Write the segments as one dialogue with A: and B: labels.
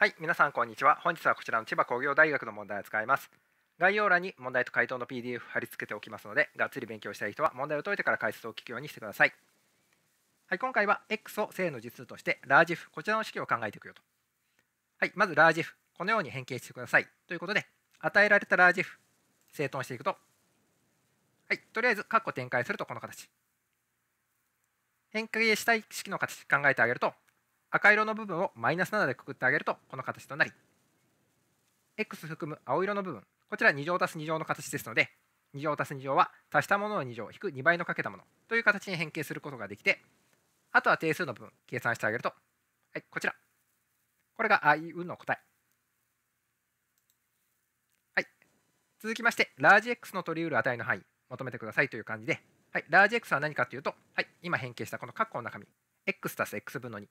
A: はい、皆さんこんにちは。本日はこちらの千葉工業大学の問題を使います。概要欄に問題と回答の PDF 貼り付けておきますので、がっつり勉強したい人は問題を解いてから解説を聞くようにしてください。はい、今回は x を正の実数としてラージフこちらの式を考えていくよと。はい、まずラージフこのように変形してくださいということで、与えられたラージフ整頓していくと、はい、とりあえず括弧展開するとこの形。変形したい式の形考えてあげると赤色の部分をマイナス7でくくってあげるとこの形となり x 含む青色の部分こちら2乗足す2乗の形ですので2乗足す2乗は足したものの2乗引く2倍のかけたものという形に変形することができてあとは定数の部分計算してあげるとはいこちらこれが i U. うの答えはい続きましてラージ X の取り得る値の範囲求めてくださいという感じではいラージ X は何かというとはい今変形したこの括弧の中身 x+x 足す分の2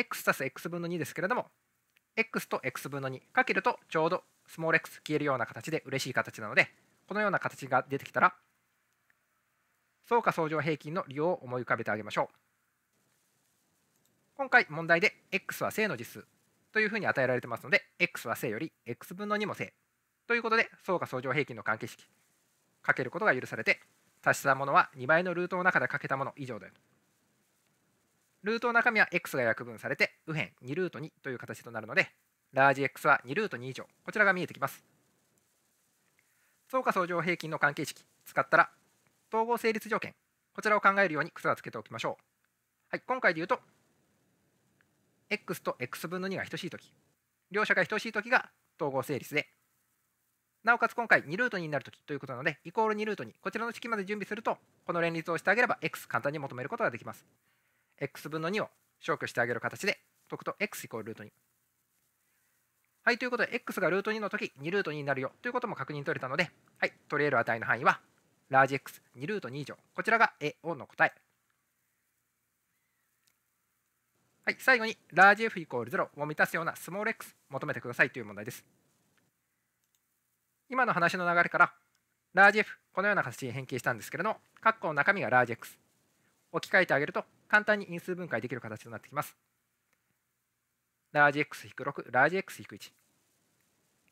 A: x たす x 分の2ですけれども x と x 分の2かけるとちょうどスモール x 消えるような形で嬉しい形なのでこのような形が出てきたら相加相乗平均の利用を思い浮かべてあげましょう今回問題で x は正の実数というふうに与えられてますので x は正より x 分の2も正ということで相加相乗平均の関係式かけることが許されて足したものは2倍のルートの中でかけたもの以上だよルートの中身は x が約分されて右辺2ルート2という形となるので、ラージ x は2ルート2以上、こちらが見えてきます。相加相乗平均の関係式使ったら、統合成立条件、こちらを考えるように草はつけておきましょう。はい、今回で言うと、x と x 分の2が等しいとき、両者が等しいときが統合成立で、なおかつ今回2ルート2になるときということなので、イコール2ルート2、こちらの式まで準備すると、この連立をしてあげれば x 簡単に求めることができます。x 分の2を消去してあげる形で解くと x イコールルート2。はい、ということで x がルート2の時2ルート2になるよということも確認取れたので、はい、取れる値の範囲はラージ x2 ルート2以上こちらが AO の答え。はい、最後にラージ f イコール0を満たすようなスモール x 求めてくださいという問題です。今の話の流れからラージ f このような形に変形したんですけれども括弧の中身がラージ x 置き換えてあげると簡単に因数分解できる形となってきます。ラージ X-6、ラージ X-1。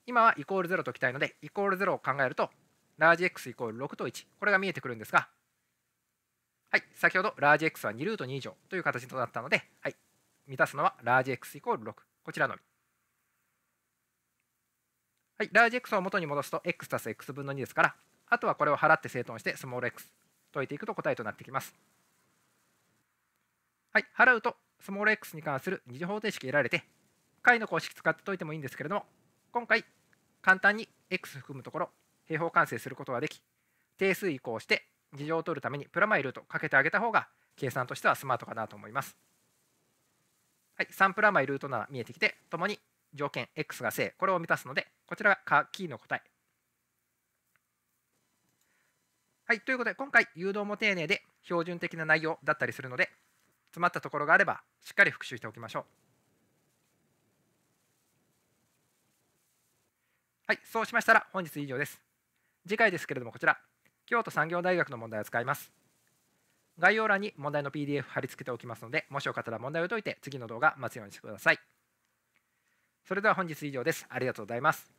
A: 今はイコール0ときたいので、イコール0を考えると、ラージ X イコール6と1。これが見えてくるんですが、はい、先ほどラージ X は2ルート2以上という形となったので、はい、満たすのはラージ X イコール6。こちらのみ。はい、ラージ X を元に戻すと X たす X 分の2ですから、あとはこれを払って整頓してスモール X 解いていくと答えとなってきます。はい、払うとスモール x に関する二次方程式得られて解の公式使って解いてもいいんですけれども今回簡単に x 含むところ平方完成することができ定数移行して事乗を取るためにプラマイルートかけてあげた方が計算としてはスマートかなと思います。はい、3プラマイルート7見えてきてともに条件 x が正これを満たすのでこちらがキーの答え。はいということで今回誘導も丁寧で標準的な内容だったりするので詰まったところがあればしっかり復習しておきましょう。はい、そうしましたら本日以上です。次回ですけれどもこちら、京都産業大学の問題を使います。概要欄に問題の PDF 貼り付けておきますので、もしよかったら問題を解いて次の動画待つようにしてください。それでは本日以上です。ありがとうございます。